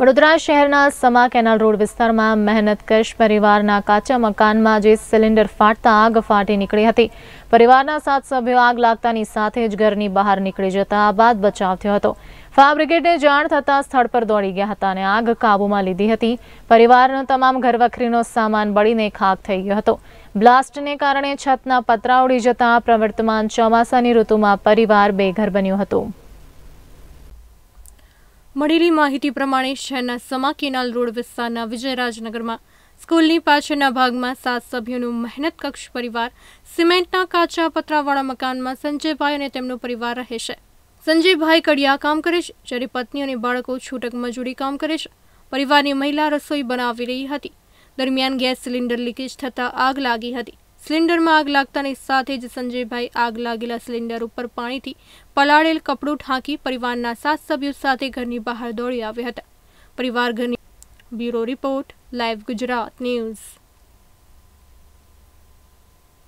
વડોદરા શહેરના સમા canal road વિસ્તારમાં મહેનતકશ પરિવારના કાચા મકાનમાં જે સિલિન્ડર ફાટતા આગ ફાટી નીકળી હતી પરિવારના સાત સભ્યો આગ લાગતાની સાથે જ ઘરની બહાર નીકળી જતા બાદ બચાવ થયો હતો ફાયર બ્રિગેડને જાણ થતાં સ્થળ પર દોડી ગયા હતા અને આગ કાબૂમાં લીધી હતી પરિવારનો તમામ ઘરવખરીનો સામાન બળીને ખાક થઈ ગયો હતો બ્લાસ્ટને કારણે છતના પતરા ઉડી જતા પ્રવર્તમાન ચોમાસાની ઋતુમાં પરિવાર બેઘર બન્યું હતું મળેલી માહિતી પ્રમાણે શહેરના સમા કેનાલ રોડ વિસ્તારના વિજયરાજનગરમાં સ્કૂલની પાછળના ભાગમાં સાત સભ્યોનું મહેનત કક્ષ પરિવાર સિમેન્ટના કાચા પતરાવાળા મકાનમાં સંજયભાઈ અને તેમનો પરિવાર રહે છે સંજયભાઈ કડિયા કામ કરે છે જ્યારે પત્ની અને બાળકો છૂટક મજૂરી કામ કરે છે પરિવારની મહિલા રસોઈ બનાવી રહી હતી દરમિયાન ગેસ સિલિન્ડર લીકેજ થતાં આગ લાગી હતી સિલિન્ડરમાં આગ લાગતાની સાથે જ સંજયભાઈ આગ લાગેલા સિલિન્ડર ઉપર પાણીથી પલાળેલ કપડું ઠાંકી પરિવારના સાત સભ્યો સાથે ઘરની બહાર દોડી આવ્યા હતા પરિવાર ઘરની bureau report live Gujarat news